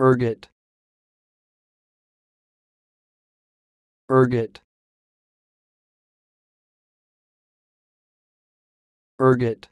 Ergot Ergot Ergot